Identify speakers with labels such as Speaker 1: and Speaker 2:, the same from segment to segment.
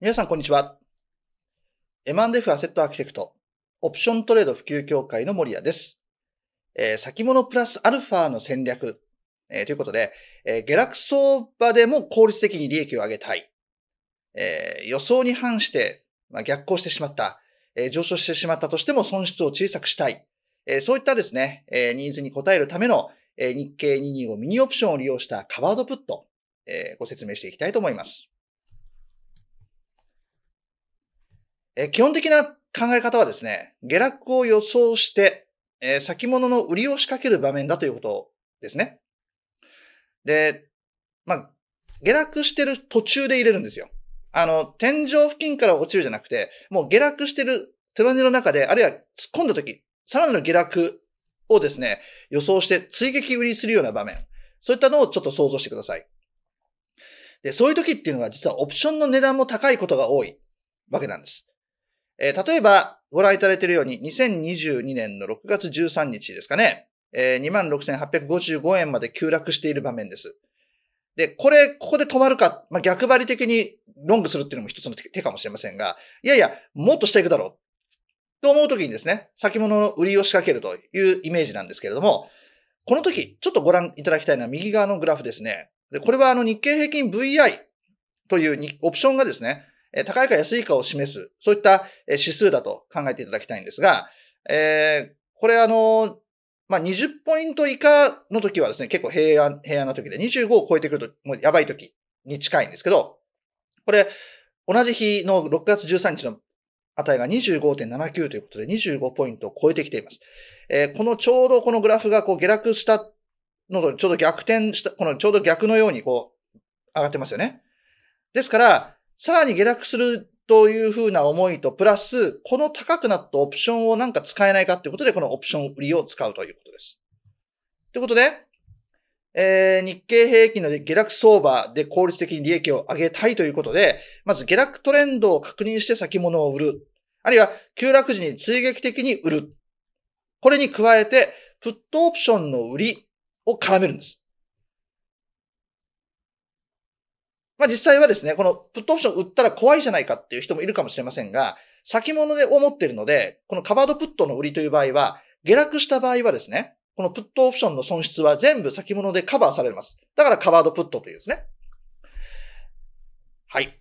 Speaker 1: 皆さん、こんにちは。M&F アセットアーキテクト、オプショントレード普及協会の森谷です。えー、先物プラスアルファの戦略、えー、ということで、えー、下落相場でも効率的に利益を上げたい。えー、予想に反して、まあ、逆行してしまった、えー、上昇してしまったとしても損失を小さくしたい。えー、そういったですね、えー、ニーズに応えるための、えー、日経225ミニオプションを利用したカバードプット、えー、ご説明していきたいと思います。え基本的な考え方はですね、下落を予想して、え先物の売りを仕掛ける場面だということですね。で、まあ、下落してる途中で入れるんですよ。あの、天井付近から落ちるじゃなくて、もう下落してる手ロネの中で、あるいは突っ込んだ時、さらなる下落をですね、予想して追撃売りするような場面。そういったのをちょっと想像してください。で、そういう時っていうのは実はオプションの値段も高いことが多いわけなんです。えー、例えば、ご覧いただいているように、2022年の6月13日ですかね、えー、26,855円まで急落している場面です。で、これ、ここで止まるか、まあ、逆張り的にロングするっていうのも一つの手かもしれませんが、いやいや、もっとしていくだろう。と思うときにですね、先物の売りを仕掛けるというイメージなんですけれども、この時、ちょっとご覧いただきたいのは右側のグラフですね。で、これはあの日経平均 VI というオプションがですね、高いか安いかを示す、そういった指数だと考えていただきたいんですが、えー、これあの、まあ、20ポイント以下の時はですね、結構平安、平安な時で、25を超えてくると、もうやばい時に近いんですけど、これ、同じ日の6月13日の値が25.79ということで、25ポイントを超えてきています。えー、このちょうどこのグラフがこう下落したのとちょうど逆転した、このちょうど逆のようにこう上がってますよね。ですから、さらに下落するというふうな思いと、プラス、この高くなったオプションをなんか使えないかっていうことで、このオプション売りを使うということです。ということで、えー、日経平均の下落相場で効率的に利益を上げたいということで、まず下落トレンドを確認して先物を売る。あるいは急落時に追撃的に売る。これに加えて、プットオプションの売りを絡めるんです。まあ実際はですね、このプットオプション売ったら怖いじゃないかっていう人もいるかもしれませんが、先物で思っているので、このカバードプットの売りという場合は、下落した場合はですね、このプットオプションの損失は全部先物でカバーされます。だからカバードプットというですね。はい。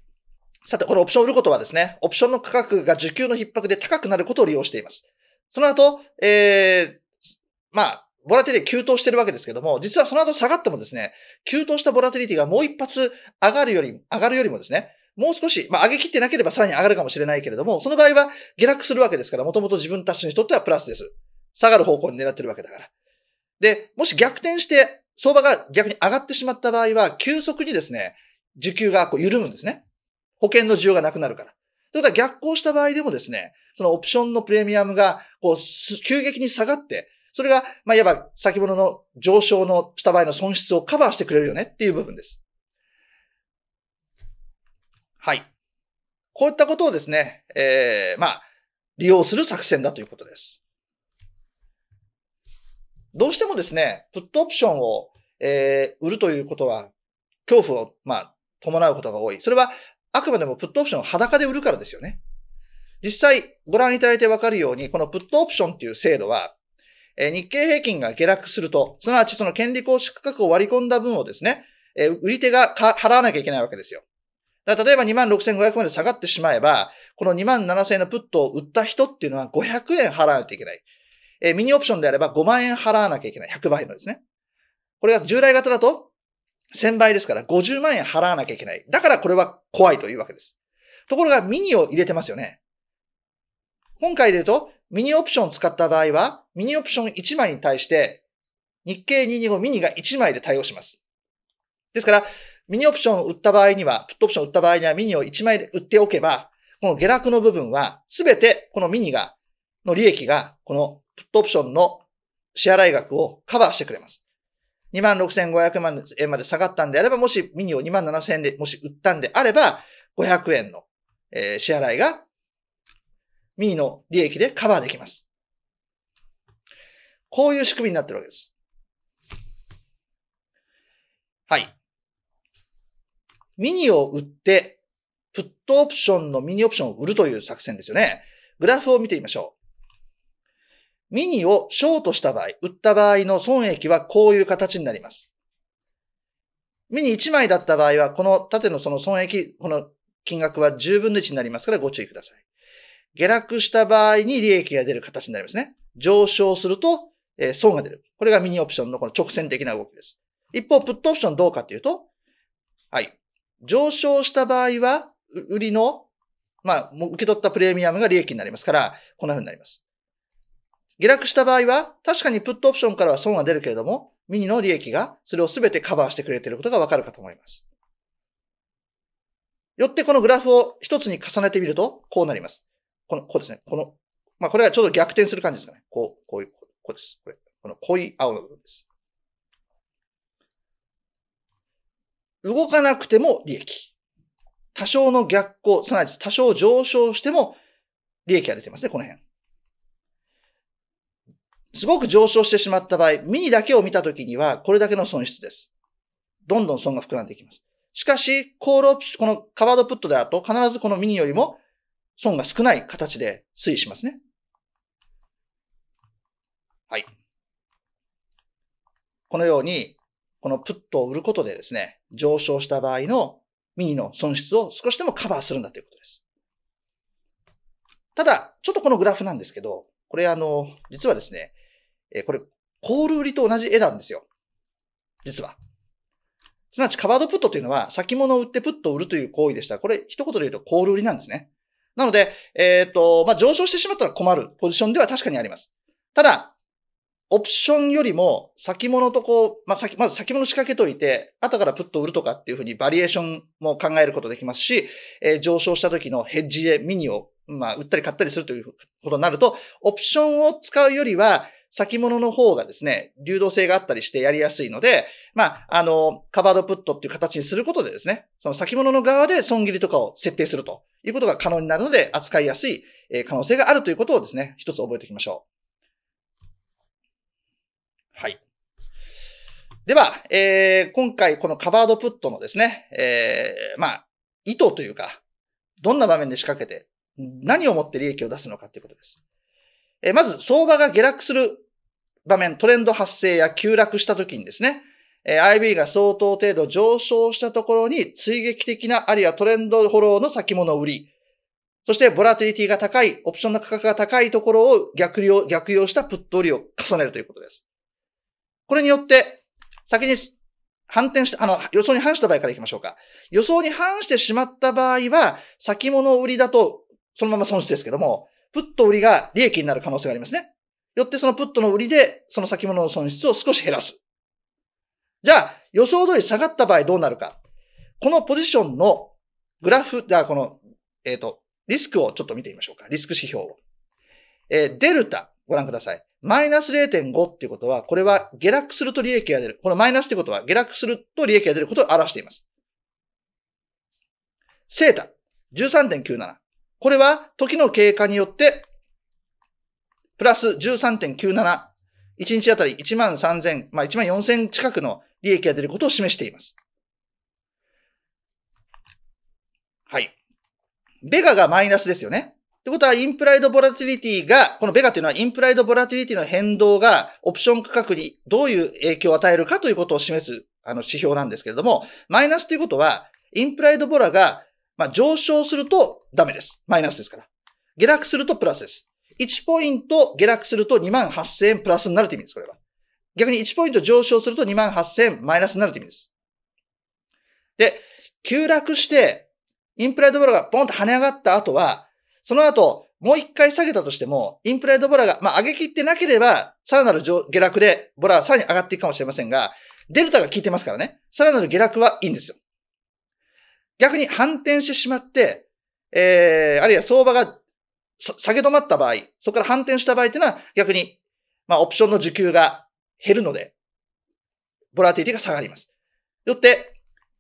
Speaker 1: さて、このオプションを売ることはですね、オプションの価格が需給の逼迫で高くなることを利用しています。その後、えー、まあ、ボラテリティ急騰してるわけですけども、実はその後下がってもですね、急騰したボラテリティがもう一発上がるより、上がるよりもですね、もう少し、まあ、上げきってなければさらに上がるかもしれないけれども、その場合は下落するわけですから、もともと自分たちにとってはプラスです。下がる方向に狙ってるわけだから。で、もし逆転して、相場が逆に上がってしまった場合は、急速にですね、需給がこう緩むんですね。保険の需要がなくなるから。ということは逆行した場合でもですね、そのオプションのプレミアムが、こう、急激に下がって、それが、まあ、いわば先物の上昇のした場合の損失をカバーしてくれるよねっていう部分です。はい。こういったことをですね、えー、まあ、利用する作戦だということです。どうしてもですね、プットオプションを、えー、売るということは、恐怖を、まあ、伴うことが多い。それは、あくまでもプットオプションを裸で売るからですよね。実際、ご覧いただいてわかるように、このプットオプションっていう制度は、え日経平均が下落すると、すなわちその権利行使価格を割り込んだ分をですね、え売り手が払わなきゃいけないわけですよ。だ例えば26,500まで下がってしまえば、この27,000円のプットを売った人っていうのは500円払わなきゃいけない。えミニオプションであれば5万円払わなきゃいけない。100倍のですね。これが従来型だと1000倍ですから50万円払わなきゃいけない。だからこれは怖いというわけです。ところがミニを入れてますよね。今回で言うとミニオプションを使った場合は、ミニオプション1枚に対して、日経225ミニが1枚で対応します。ですから、ミニオプションを売った場合には、プットオプションを売った場合にはミニを1枚で売っておけば、この下落の部分は、すべてこのミニが、の利益が、このプットオプションの支払い額をカバーしてくれます。26,500万円まで下がったんであれば、もしミニを27,000円でもし売ったんであれば、500円の支払いがミーの利益でカバーできます。こういう仕組みになってるわけです。はい。ミニを売って、プットオプションのミニオプションを売るという作戦ですよね。グラフを見てみましょう。ミニをショートした場合、売った場合の損益はこういう形になります。ミニ1枚だった場合は、この縦のその損益、この金額は10分の1になりますからご注意ください。下落した場合に利益が出る形になりますね。上昇すると、えー、損が出る。これがミニオプションのこの直線的な動きです。一方、プットオプションどうかっていうと、はい。上昇した場合は、売りの、まあ、受け取ったプレミアムが利益になりますから、こんな風になります。下落した場合は、確かにプットオプションからは損は出るけれども、ミニの利益がそれを全てカバーしてくれていることがわかるかと思います。よってこのグラフを一つに重ねてみると、こうなります。この、こうですね。この、まあ、これはちょっと逆転する感じですかね。こう、こういう、こうです。これ。この濃い青の部分です。動かなくても利益。多少の逆行、すなわち多少上昇しても利益が出てますね、この辺。すごく上昇してしまった場合、ミニだけを見たときには、これだけの損失です。どんどん損が膨らんでいきます。しかし、コールオプション、このカバードプットであると、必ずこのミニよりも損が少ない形で推移しますね。はい。このように、このプットを売ることでですね、上昇した場合のミニの損失を少しでもカバーするんだということです。ただ、ちょっとこのグラフなんですけど、これあの、実はですね、えこれ、コール売りと同じ絵なんですよ。実は。すなわち、カバードプットというのは、先物を売ってプットを売るという行為でした。これ、一言で言うと、コール売りなんですね。なので、えっ、ー、と、まあ、上昇してしまったら困るポジションでは確かにあります。ただ、オプションよりも先物とこう、まあ、先、まず先物仕掛けといて、後からプッと売るとかっていうふうにバリエーションも考えることできますし、えー、上昇した時のヘッジでミニを、まあ、売ったり買ったりするということになると、オプションを使うよりは、先物の方がですね、流動性があったりしてやりやすいので、まあ、あの、カバードプットっていう形にすることでですね、その先物の側で損切りとかを設定するということが可能になるので、扱いやすい可能性があるということをですね、一つ覚えておきましょう。はい。では、えー、今回このカバードプットのですね、えー、まあ、意図というか、どんな場面で仕掛けて、何をもって利益を出すのかということです。えまず、相場が下落する場面、トレンド発生や急落した時にですね、え IB が相当程度上昇したところに追撃的な、あるいはトレンドフォローの先物売り、そしてボラティリティが高い、オプションの価格が高いところを逆用、逆用したプット売りを重ねるということです。これによって、先に反転して、あの、予想に反した場合からいきましょうか。予想に反してしまった場合は、先物売りだと、そのまま損失ですけども、プット売りが利益になる可能性がありますね。よってそのプットの売りで、その先物の損失を少し減らす。じゃあ、予想通り下がった場合どうなるか。このポジションのグラフ、じゃあこの、えっ、ー、と、リスクをちょっと見てみましょうか。リスク指標を。えー、デルタ、ご覧ください。マイナス0.5っていうことは、これは下落すると利益が出る。このマイナスってことは、下落すると利益が出ることを表しています。セータ、13.97。これは時の経過によって、プラス13.97、1日あたり1万3000、まあ1万4000近くの利益が出ることを示しています。はい。ベガがマイナスですよね。ってことは、インプライドボラティリティが、このベガというのは、インプライドボラティリティの変動が、オプション価格にどういう影響を与えるかということを示す、あの、指標なんですけれども、マイナスということは、インプライドボラがまあ、上昇するとダメです。マイナスですから。下落するとプラスです。1ポイント下落すると2万8000円プラスになるという意味です、これは。逆に1ポイント上昇すると2万8000円マイナスになるという意味です。で、急落して、インプライドボラがポンと跳ね上がった後は、その後、もう一回下げたとしても、インプライドボラが、まあ、上げ切ってなければ、さらなる下落で、ボラはさらに上がっていくかもしれませんが、デルタが効いてますからね、さらなる下落はいいんですよ。逆に反転してしまって、えー、あるいは相場が下げ止まった場合、そこから反転した場合っていうのは逆に、まあ、オプションの需給が減るので、ボラティティが下がります。よって、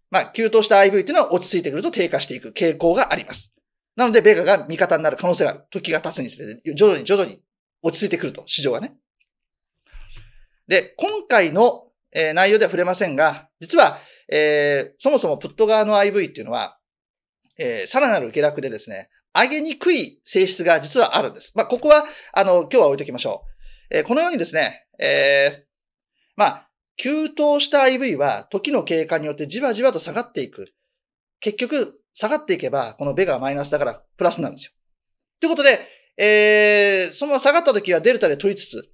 Speaker 1: まあ、急騰した IV っていうのは落ち着いてくると低下していく傾向があります。なので、米価が味方になる可能性がある。時が経つにつれて、徐々に徐々に落ち着いてくると、市場がね。で、今回の、えー、内容では触れませんが、実は、えー、そもそもプット側の IV っていうのは、えー、さらなる下落でですね、上げにくい性質が実はあるんです。まあ、ここは、あの、今日は置いときましょう。えー、このようにですね、えー、まあ、急騰した IV は時の経過によってじわじわと下がっていく。結局、下がっていけば、このベガはマイナスだからプラスなんですよ。ということで、えー、その下がった時はデルタで取りつつ、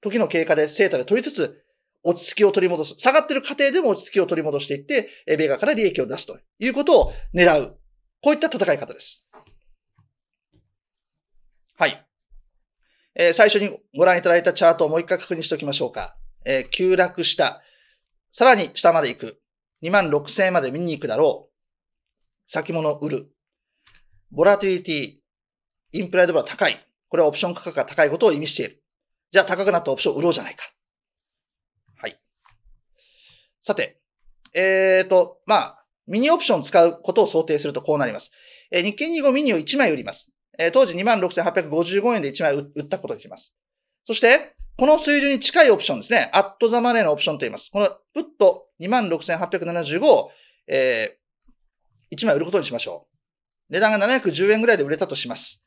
Speaker 1: 時の経過でセータで取りつつ、落ち着きを取り戻す。下がってる過程でも落ち着きを取り戻していって、米側から利益を出すということを狙う。こういった戦い方です。はい。えー、最初にご覧いただいたチャートをもう一回確認しておきましょうか。えー、急落した。さらに下まで行く。2万6000円まで見に行くだろう。先物売る。ボラティリティ、インプライドブラ高い。これはオプション価格が高いことを意味している。じゃあ高くなったオプション売ろうじゃないか。さて、えっ、ー、と、まあ、ミニオプション使うことを想定するとこうなります。えー、日経25ミニを1枚売ります。えー、当時26,855円で1枚売ったことにします。そして、この水準に近いオプションですね。アットザマネーのオプションと言います。この、プット26,875を、えー、1枚売ることにしましょう。値段が710円ぐらいで売れたとします。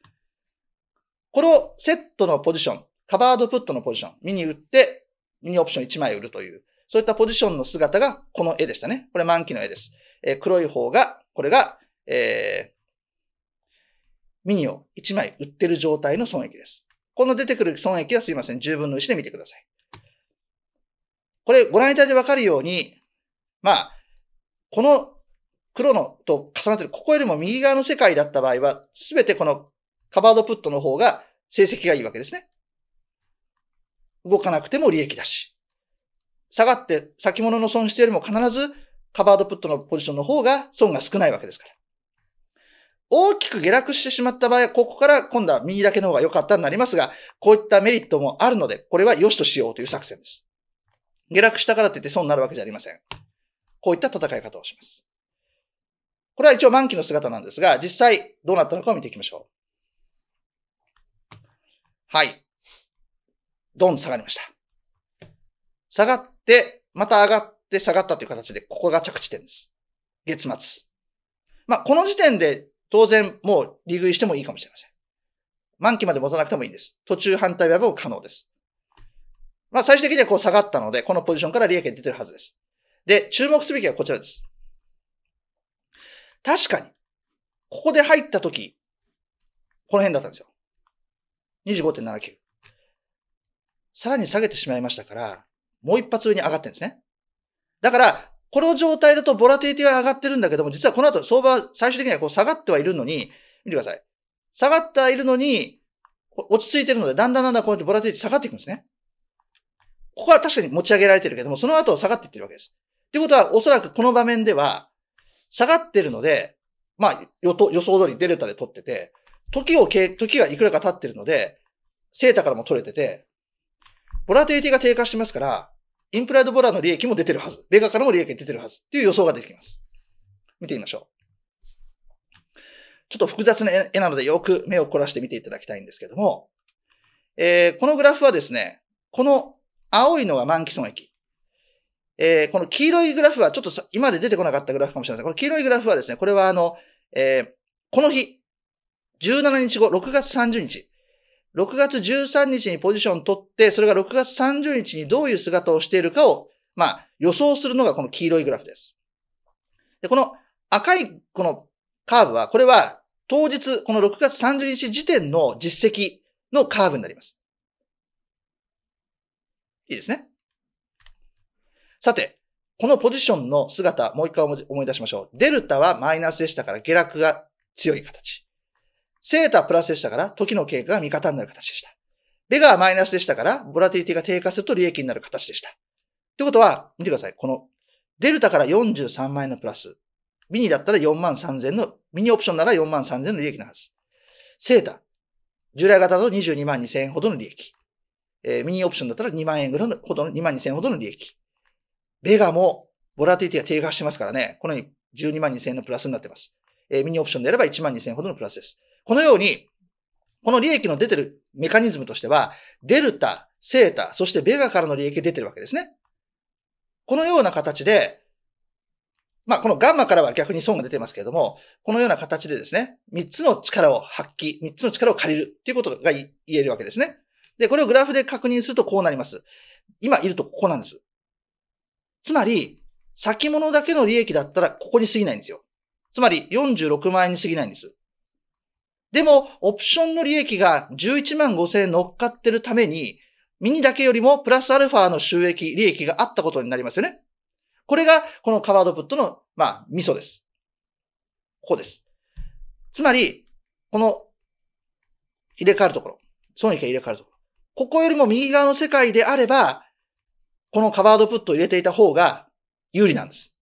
Speaker 1: このセットのポジション、カバードプットのポジション、ミニ売って、ミニオプション1枚売るという。そういったポジションの姿がこの絵でしたね。これ満期の絵です。えー、黒い方が、これが、えー、ミニを1枚売ってる状態の損益です。この出てくる損益はすいません。10分の1で見てください。これご覧いただいてわかるように、まあ、この黒のと重なってる、ここよりも右側の世界だった場合は、すべてこのカバードプットの方が成績がいいわけですね。動かなくても利益だし。下がって先物の損失よりも必ずカバードプットのポジションの方が損が少ないわけですから。大きく下落してしまった場合は、ここから今度は右だけの方が良かったになりますが、こういったメリットもあるので、これは良しとしようという作戦です。下落したからといって損になるわけじゃありません。こういった戦い方をします。これは一応満期の姿なんですが、実際どうなったのかを見ていきましょう。はい。ドン下がりました。下がっで、また上がって下がったという形で、ここが着地点です。月末。まあ、この時点で当然もう利食いしてもいいかもしれません。満期まで持たなくてもいいんです。途中反対売買も可能です。まあ、最終的にはこう下がったので、このポジションから利益が出てるはずです。で、注目すべきはこちらです。確かに、ここで入った時、この辺だったんですよ。25.79。さらに下げてしまいましたから、もう一発上に上がってるんですね。だから、この状態だとボラティリティは上がってるんだけども、実はこの後相場は最終的にはこう下がってはいるのに、見てください。下がってはいるのに、落ち着いてるので、だんだんだんだんこうやってボラティリティ下がっていくんですね。ここは確かに持ち上げられてるけども、その後は下がっていってるわけです。ってことは、おそらくこの場面では、下がってるので、まあ、予想通りデルタで取ってて、時をけ、時がいくらか経ってるので、セータからも取れてて、ボラティリティが低下してますから、インプライドボラーの利益も出てるはず。ベガからも利益出てるはず。っていう予想ができます。見てみましょう。ちょっと複雑な絵なのでよく目を凝らして見ていただきたいんですけども、えー、このグラフはですね、この青いのが満期損益。えー、この黄色いグラフはちょっと今まで出てこなかったグラフかもしれません。この黄色いグラフはですね、これはあの、えー、この日、17日後、6月30日、6月13日にポジション取って、それが6月30日にどういう姿をしているかを、まあ、予想するのがこの黄色いグラフです。で、この赤いこのカーブは、これは当日、この6月30日時点の実績のカーブになります。いいですね。さて、このポジションの姿、もう一回思い出しましょう。デルタはマイナスでしたから下落が強い形。セータプラスでしたから、時の経過が味方になる形でした。ベガはマイナスでしたから、ボラティリティが低下すると利益になる形でした。ってことは、見てください。この、デルタから43万円のプラス。ミニだったら4万3000の、ミニオプションなら4万3000の利益のはず。セータ、従来型の22万2000円ほどの利益。えー、ミニオプションだったら2万円ぐらいのほどの、2万2000円ほどの利益。ベガも、ボラティリティが低下してますからね、このように12万2000円のプラスになってます。えー、ミニオプションであれば1万2000円ほどのプラスです。このように、この利益の出てるメカニズムとしては、デルタ、セータ、そしてベガからの利益出てるわけですね。このような形で、まあ、このガンマからは逆に損が出てますけれども、このような形でですね、3つの力を発揮、3つの力を借りるっていうことが言えるわけですね。で、これをグラフで確認するとこうなります。今いるとここなんです。つまり、先物だけの利益だったらここに過ぎないんですよ。つまり46万円に過ぎないんです。でも、オプションの利益が11万5 0円乗っかってるために、ミニだけよりもプラスアルファの収益、利益があったことになりますよね。これが、このカワードプットの、まあ、ミソです。ここです。つまり、この、入れ替わるところ。損益が入れ替わるところ。ここよりも右側の世界であれば、このカバードプットを入れていた方が有利なんです。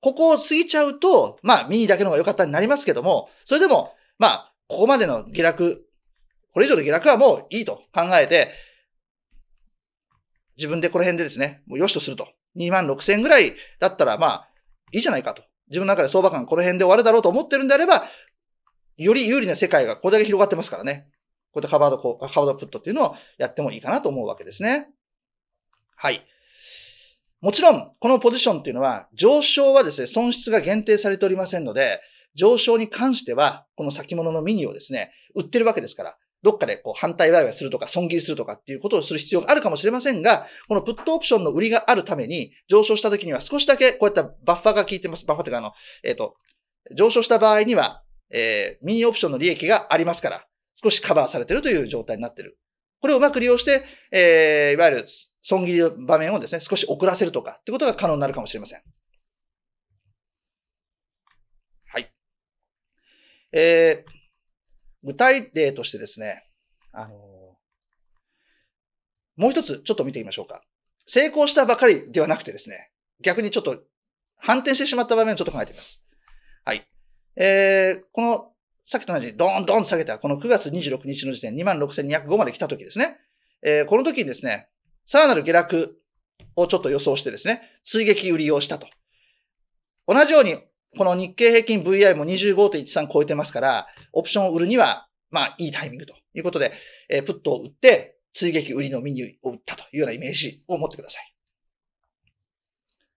Speaker 1: ここを過ぎちゃうと、まあ、ミニだけの方が良かったになりますけども、それでも、まあ、ここまでの下落、これ以上の下落はもういいと考えて、自分でこの辺でですね、もう良しとすると。2万6千ぐらいだったら、まあ、いいじゃないかと。自分の中で相場感この辺で終わるだろうと思ってるんであれば、より有利な世界がこれだけ広がってますからね。こうやってカバード、カバードプットっていうのをやってもいいかなと思うわけですね。はい。もちろん、このポジションっていうのは、上昇はですね、損失が限定されておりませんので、上昇に関しては、この先物のミニをですね、売ってるわけですから、どっかでこう反対売買するとか、損切りするとかっていうことをする必要があるかもしれませんが、このプットオプションの売りがあるために、上昇した時には少しだけこういったバッファーが効いてます。バッファーというか、あの、えっ、ー、と、上昇した場合には、えー、ミニオプションの利益がありますから、少しカバーされてるという状態になってる。これをうまく利用して、えー、いわゆる損切り場面をですね、少し遅らせるとかってことが可能になるかもしれません。えー、具体例としてですね、あのー、もう一つちょっと見てみましょうか。成功したばかりではなくてですね、逆にちょっと反転してしまった場面をちょっと考えてみます。はい。えー、この、さっきと同じドーンドーン下げた、この9月26日の時点、26,205まで来た時ですね。えー、この時にですね、さらなる下落をちょっと予想してですね、追撃売りをしたと。同じようにこの日経平均 VI も25.13超えてますから、オプションを売るには、まあ、いいタイミングということで、えー、プットを売って、追撃売りのミニを売ったというようなイメージを持ってください。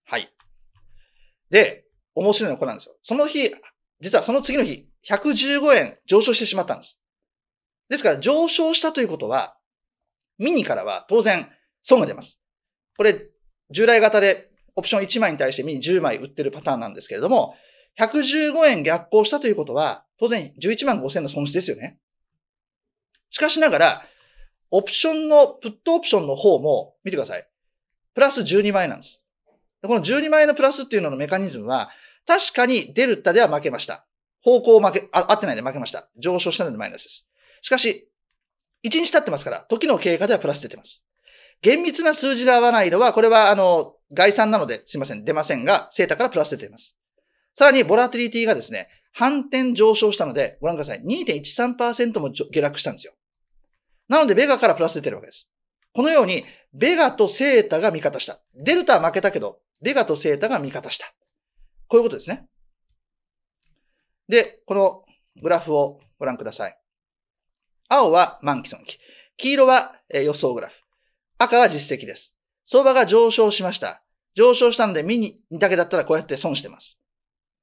Speaker 1: はい。で、面白いのはこれなんですよ。その日、実はその次の日、115円上昇してしまったんです。ですから上昇したということは、ミニからは当然損が出ます。これ、従来型でオプション1枚に対してミニ10枚売ってるパターンなんですけれども、115円逆行したということは、当然11万5千の損失ですよね。しかしながら、オプションの、プットオプションの方も、見てください。プラス12万円なんです。この12万円のプラスっていうののメカニズムは、確かにデルタでは負けました。方向負け、あ合ってないで負けました。上昇したのでマイナスです。しかし、1日経ってますから、時の経過ではプラス出てます。厳密な数字が合わないのは、これは、あの、概算なので、すいません、出ませんが、セータからプラス出ています。さらに、ボラティリティがですね、反転上昇したので、ご覧ください。2.13%も下落したんですよ。なので、ベガからプラス出てるわけです。このように、ベガとセータが味方した。デルタは負けたけど、ベガとセータが味方した。こういうことですね。で、このグラフをご覧ください。青は満期損期。黄色は予想グラフ。赤は実績です。相場が上昇しました。上昇したので、ミニだけだったらこうやって損してます。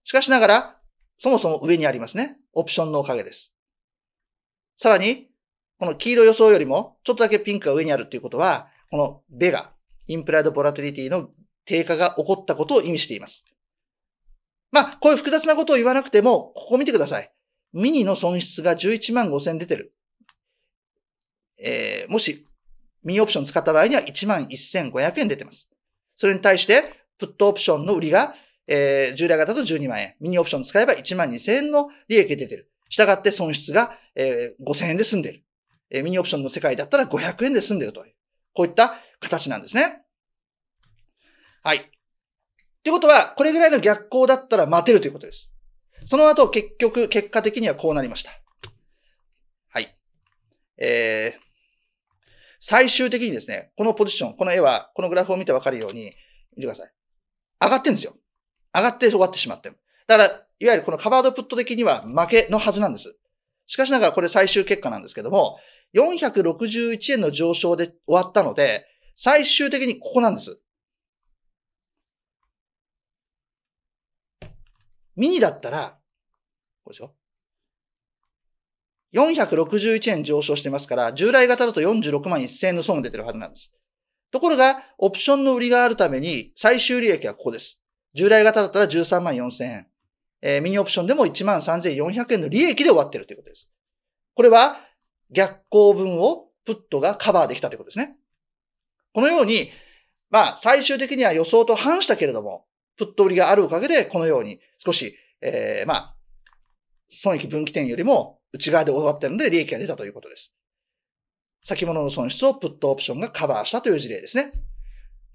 Speaker 1: しかしながら、そもそも上にありますね。オプションのおかげです。さらに、この黄色予想よりも、ちょっとだけピンクが上にあるっていうことは、このベガ、インプライドボラティリティの低下が起こったことを意味しています。まあ、こういう複雑なことを言わなくても、ここ見てください。ミニの損失が11万5千出てる。えー、もし、ミニオプション使った場合には1万1500円出てます。それに対して、プットオプションの売りがえー、従来型と12万円。ミニオプション使えば1万2000円の利益出てる。従って損失が、えー、5000円で済んでる。えー、ミニオプションの世界だったら500円で済んでるという。こういった形なんですね。はい。っいうことは、これぐらいの逆行だったら待てるということです。その後、結局、結果的にはこうなりました。はい。えー、最終的にですね、このポジション、この絵は、このグラフを見てわかるように、見てください。上がってんですよ。上がって終わってしまってだから、いわゆるこのカバードプット的には負けのはずなんです。しかしながらこれ最終結果なんですけども、461円の上昇で終わったので、最終的にここなんです。ミニだったら、こうですよ。461円上昇してますから、従来型だと46万1000円の損出てるはずなんです。ところが、オプションの売りがあるために、最終利益はここです。従来型だったら13万4000円。えー、ミニオプションでも1万3400円の利益で終わってるということです。これは逆行分をプットがカバーできたということですね。このように、まあ、最終的には予想と反したけれども、プット売りがあるおかげで、このように少し、えー、まあ、損益分岐点よりも内側で終わってるので利益が出たということです。先物の損失をプットオプションがカバーしたという事例ですね。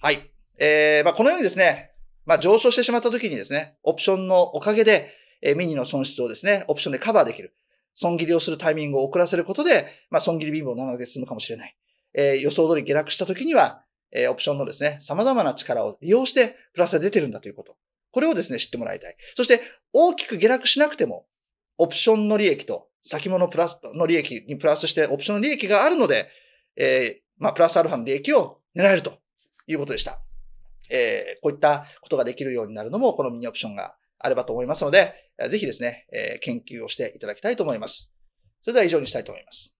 Speaker 1: はい。えー、まあ、このようにですね、まあ、上昇してしまった時にですね、オプションのおかげで、えミニの損失をですね、オプションでカバーできる。損切りをするタイミングを遅らせることで、まあ、損切り貧乏なので済むかもしれない。えー、予想通り下落した時には、えー、オプションのですね、様々な力を利用して、プラスが出てるんだということ。これをですね、知ってもらいたい。そして、大きく下落しなくても、オプションの利益と、先物プラスの利益にプラスして、オプションの利益があるので、えー、まあ、プラスアルファの利益を狙えるということでした。えー、こういったことができるようになるのも、このミニオプションがあればと思いますので、ぜひですね、えー、研究をしていただきたいと思います。それでは以上にしたいと思います。